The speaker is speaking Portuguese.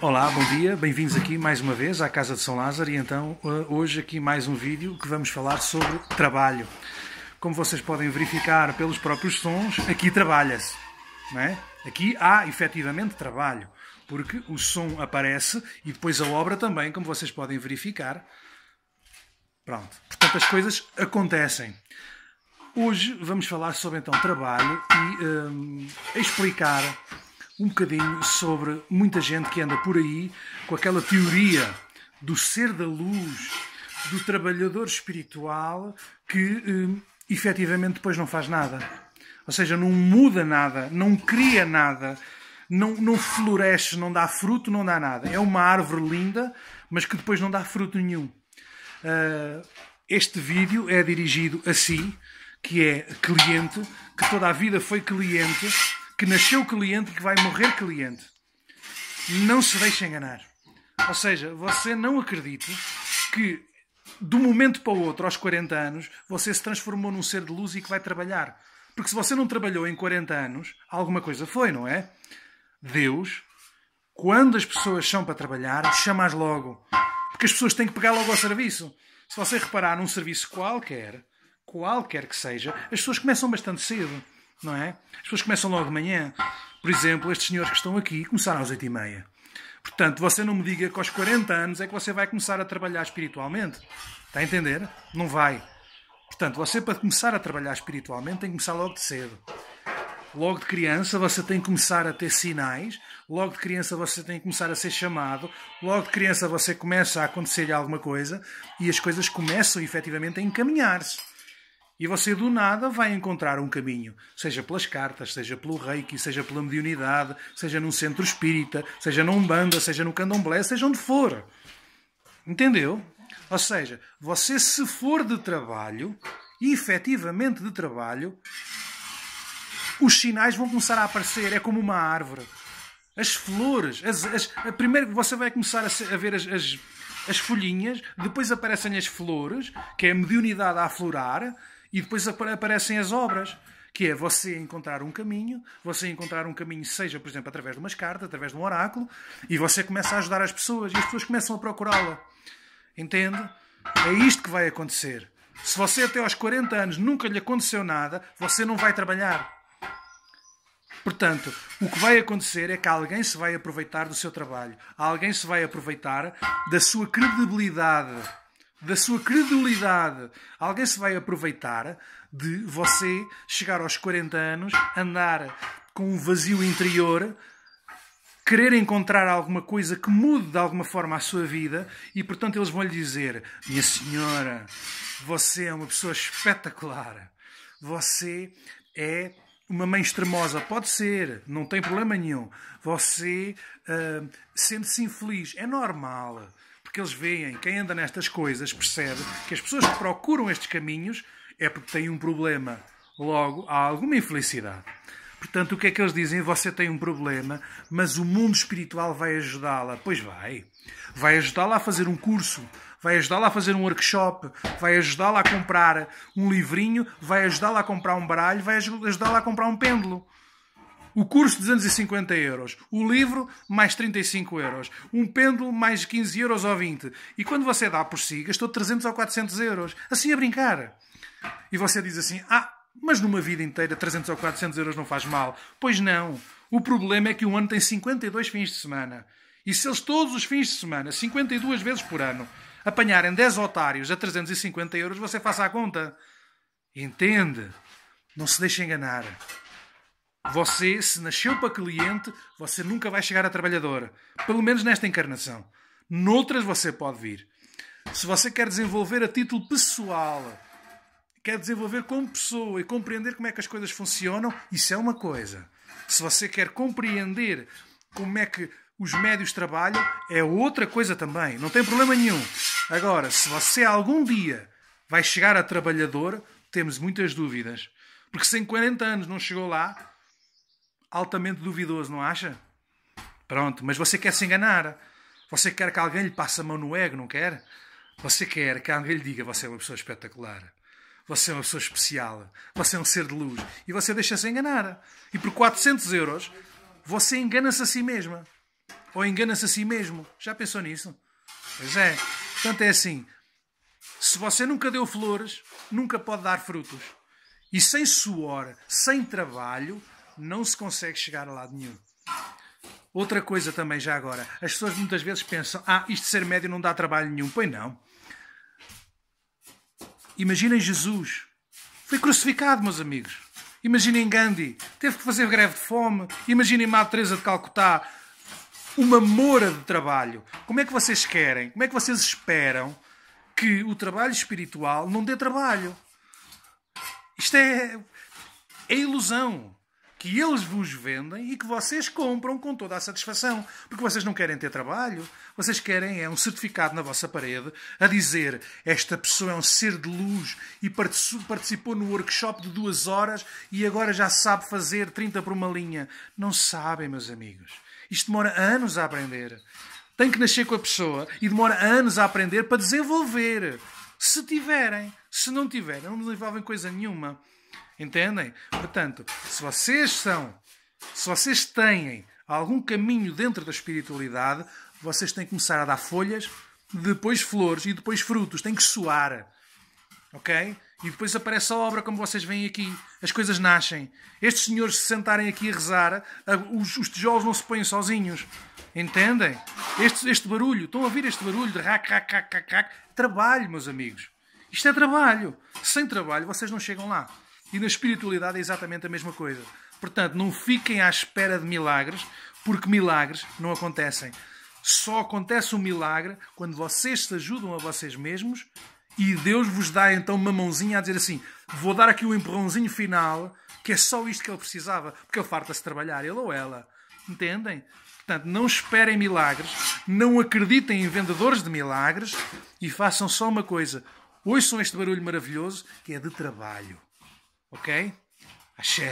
Olá, bom dia, bem-vindos aqui mais uma vez à Casa de São Lázaro e então uh, hoje aqui mais um vídeo que vamos falar sobre trabalho. Como vocês podem verificar pelos próprios sons, aqui trabalha-se, não é? Aqui há efetivamente trabalho, porque o som aparece e depois a obra também, como vocês podem verificar. Pronto, portanto as coisas acontecem. Hoje vamos falar sobre então trabalho e hum, explicar um bocadinho sobre muita gente que anda por aí com aquela teoria do ser da luz, do trabalhador espiritual que eh, efetivamente depois não faz nada. Ou seja, não muda nada, não cria nada, não, não floresce, não dá fruto, não dá nada. É uma árvore linda, mas que depois não dá fruto nenhum. Uh, este vídeo é dirigido a si, que é cliente, que toda a vida foi cliente que nasceu cliente e que vai morrer cliente. Não se deixe enganar. Ou seja, você não acredita que de um momento para o outro, aos 40 anos, você se transformou num ser de luz e que vai trabalhar. Porque se você não trabalhou em 40 anos, alguma coisa foi, não é? Deus, quando as pessoas são para trabalhar, chamas logo. Porque as pessoas têm que pegar logo ao serviço. Se você reparar num serviço qualquer, qualquer que seja, as pessoas começam bastante cedo não é? As pessoas começam logo de manhã. Por exemplo, estes senhores que estão aqui começaram às 8h30. Portanto, você não me diga que aos 40 anos é que você vai começar a trabalhar espiritualmente. Está a entender? Não vai. Portanto, você para começar a trabalhar espiritualmente tem que começar logo de cedo. Logo de criança você tem que começar a ter sinais, logo de criança você tem que começar a ser chamado, logo de criança você começa a acontecer alguma coisa e as coisas começam efetivamente a encaminhar-se. E você do nada vai encontrar um caminho, seja pelas cartas, seja pelo reiki, seja pela mediunidade, seja num centro espírita, seja num banda, seja no candomblé, seja onde for. Entendeu? Ou seja, você se for de trabalho, e efetivamente de trabalho, os sinais vão começar a aparecer. É como uma árvore. As flores, as, as, primeiro você vai começar a, ser, a ver as, as, as folhinhas, depois aparecem as flores, que é a mediunidade a aflorar, e depois aparecem as obras, que é você encontrar um caminho, você encontrar um caminho, seja, por exemplo, através de umas cartas, através de um oráculo, e você começa a ajudar as pessoas, e as pessoas começam a procurá-la. Entende? É isto que vai acontecer. Se você até aos 40 anos nunca lhe aconteceu nada, você não vai trabalhar. Portanto, o que vai acontecer é que alguém se vai aproveitar do seu trabalho, alguém se vai aproveitar da sua credibilidade da sua credulidade. Alguém se vai aproveitar de você chegar aos 40 anos, andar com um vazio interior, querer encontrar alguma coisa que mude de alguma forma a sua vida e, portanto, eles vão lhe dizer: Minha senhora, você é uma pessoa espetacular. Você é uma mãe extremosa, pode ser, não tem problema nenhum. Você uh, sente-se infeliz, é normal. Porque eles veem, quem anda nestas coisas percebe que as pessoas que procuram estes caminhos é porque têm um problema. Logo, há alguma infelicidade. Portanto, o que é que eles dizem? Você tem um problema, mas o mundo espiritual vai ajudá-la. Pois vai. Vai ajudá-la a fazer um curso, vai ajudá-la a fazer um workshop, vai ajudá-la a comprar um livrinho, vai ajudá-la a comprar um baralho, vai ajudá-la a comprar um pêndulo. O curso, 250 euros. O livro, mais 35 euros. Um pêndulo, mais 15 euros ou 20. E quando você dá por si, gastou 300 ou 400 euros. Assim a brincar. E você diz assim, ah, mas numa vida inteira 300 ou 400 euros não faz mal. Pois não. O problema é que um ano tem 52 fins de semana. E se eles todos os fins de semana, 52 vezes por ano, apanharem 10 otários a 350 euros, você faça a conta. Entende? Não se deixe enganar. Você, se nasceu para cliente, você nunca vai chegar a trabalhador. Pelo menos nesta encarnação. Noutras você pode vir. Se você quer desenvolver a título pessoal, quer desenvolver como pessoa e compreender como é que as coisas funcionam, isso é uma coisa. Se você quer compreender como é que os médios trabalham, é outra coisa também. Não tem problema nenhum. Agora, se você algum dia vai chegar a trabalhador, temos muitas dúvidas. Porque se em 40 anos não chegou lá, altamente duvidoso, não acha? Pronto, mas você quer se enganar. Você quer que alguém lhe passe a mão no ego, não quer? Você quer que alguém lhe diga: você é uma pessoa espetacular, você é uma pessoa especial, você é um ser de luz. E você deixa-se enganar. E por 400 euros, você engana-se a si mesma. Ou engana-se a si mesmo. Já pensou nisso? Pois é. Portanto, é assim: se você nunca deu flores, nunca pode dar frutos. E sem suor, sem trabalho, não se consegue chegar a lado nenhum. Outra coisa também, já agora, as pessoas muitas vezes pensam: ah, isto ser médio não dá trabalho nenhum. Pois não. Imaginem Jesus. Foi crucificado, meus amigos. Imaginem Gandhi. Teve que fazer greve de fome. Imaginem Madre Teresa de Calcutá. Uma moura de trabalho. Como é que vocês querem? Como é que vocês esperam que o trabalho espiritual não dê trabalho? Isto é, é ilusão que eles vos vendem e que vocês compram com toda a satisfação. Porque vocês não querem ter trabalho, vocês querem é um certificado na vossa parede a dizer esta pessoa é um ser de luz e participou no workshop de duas horas e agora já sabe fazer 30 por uma linha. Não sabem, meus amigos. Isto demora anos a aprender. Tem que nascer com a pessoa e demora anos a aprender para desenvolver. Se tiverem, se não tiverem, não desenvolvem coisa nenhuma. Entendem? Portanto, se vocês são, se vocês têm algum caminho dentro da espiritualidade, vocês têm que começar a dar folhas, depois flores e depois frutos. Tem que soar. Ok? E depois aparece a obra, como vocês veem aqui. As coisas nascem. Estes senhores se sentarem aqui a rezar, os, os tijolos não se põem sozinhos. Entendem? Este, este barulho, estão a ouvir este barulho de rac, rac, rac, rac, rac. Trabalho, meus amigos. Isto é trabalho. Sem trabalho, vocês não chegam lá. E na espiritualidade é exatamente a mesma coisa. Portanto, não fiquem à espera de milagres, porque milagres não acontecem. Só acontece um milagre quando vocês se ajudam a vocês mesmos e Deus vos dá então uma mãozinha a dizer assim: vou dar aqui o um empurrãozinho final, que é só isto que ele precisava, porque ele farta-se trabalhar, ele ou ela. Entendem? Portanto, não esperem milagres, não acreditem em vendedores de milagres e façam só uma coisa: ouçam este barulho maravilhoso que é de trabalho. Ok? Axé.